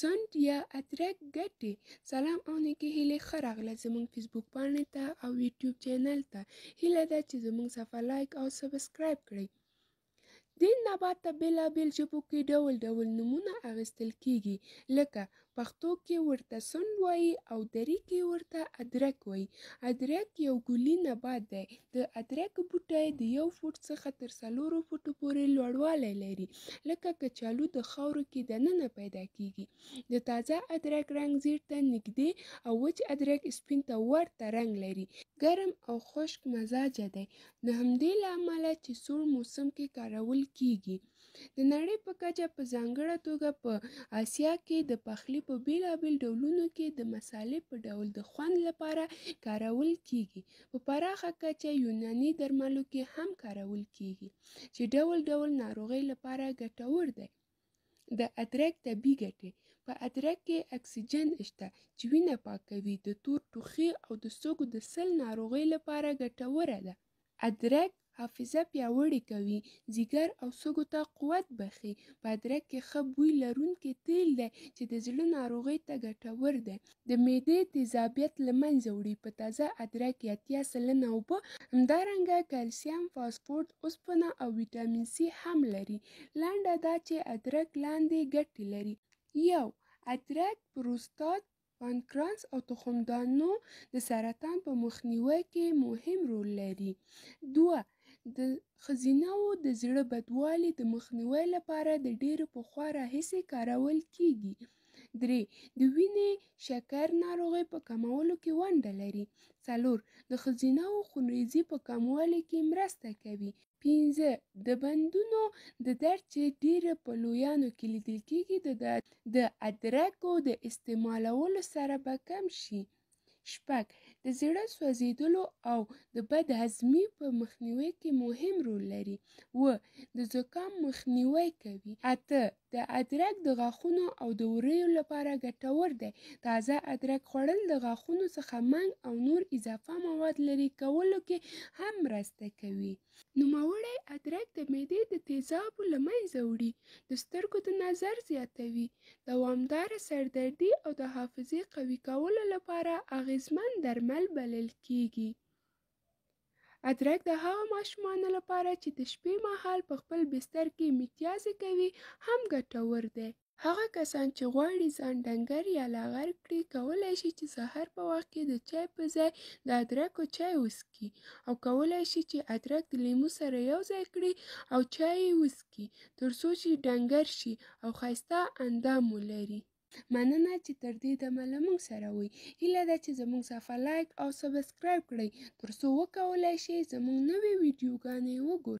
سنډ یا ادرک ګډي سلام او نیکې هیلې ښه راغلئ زموږ فیسبوک پاڼې ته او یوټیوب چینل ته هیله ده چې زموږ صفحه لایک او سبسکرایب کړئ دې نبات ته بېلابېل ژبو کې ډول ډول نومونه اخیستل کیږي لکه پښتو کې ورته سوند وایي او دري کې ورته ادرک وایي ادرک یو ګلي نبات دی د ادرک بوټی د یو فوټ څخه تر څلورو فوټو پورې لوړوالی لري لکه کچالو د خاورو کې دننه پیدا کیږي د تازه ادرک رنګ زیړ ته نږدې او وچ ادرک سپین ته ورته رنګ لري ګرم او خشک مزاجه دی د همدې له امله چې سوړ موسم کې کارول کیږي د نړۍ په کچه په ځانګړه توګه په آسیا کې د پخلي په بېلابېل ډولونو کې د مصالې په ډول د خوند لپاره کارول کیږي په پراخه کچه یوناني درملو کې هم کارول کیږي چې ډول ډول ناروغۍ لپاره ګټور دی د ادرک طبي ګټې په ادرک کې اکسیجن شته چې وینه پاکوي د تور ټوخي او د سږو د سل ناروغۍ لپاره ګټوره ده ادرک حافظه پیاوړې کوي ځیګر او سږو ته قوت بخي بادرک کې ښه بوی لرونکی تیل دی چې د زړه ناروغۍ ته ګټور دی د معدې تیزابیت له منځه وړي په تازه ادرک کې اتیا سلنه اوبه همدارنګه کلسیم فاسفورت اوسپنه او ویټامین سي هم لري لنډه دا چې ادرک لاندې ګټې لري یو ادرک پروستات پانکرانس او تخمدانو د سرطان په مخنیوي کې مهم رول لري دوه د ښځینه د زړه بدوالي د مخنیوي لپاره د ډیرو پخوا راهیسې کارول کیږي درې د وینې شکر ناروغۍ په کمولو کې ونډه لري څلور د ښځینه خونریزي په کموالي کې مرسته کوي پنځه د بندونو د درد چې ډیره په لویانو کې لیدل کیږي د ادرکو د استعمالولو سره به کم شي شپږ د زړه سوځیدلو او د بد هضمي په مخنیوي کې مهم رول لري اوه د زکام مخنیوی کوي اته د ادرک د غاښونو او د وریو لپاره ګټور دی تازه ادرک خوړل د غاښونو څخه منګ او نور اضافه مواد لري کولو کې هم مرسته کوي نوموړی ادرک د معدې د تیزابو له منځه وړي د سترګو د نظر زیاتوي دوامداره سردردي او د حافظې قوي کولو لپاره اغېز اغېزمن درمل بلل کېږي. ادرک د هغه ماشومانو لپاره چې د شپې مهال په خپل بستر کې متیازې کوي هم ګټور دی. هغه کسان چې غواړي ځان ډنګر یا لاغر کړي کولی شي چې سهار په وخت کې د چای په ځای د ادرکو چای وڅکي او کولی شي چې ادرک د لیمو سره یو ځای کړي او چای یې وڅکي تر څو چې ډنګر شي او ښایسته اندام ولري مننه چې تر دې دمه له موږ سره وئ هیله ده چې زموږ صفحه لایک او سبسکرایب کړئ ترڅو وکولی شئ زموږ نوې ویډیوګانې وګورئ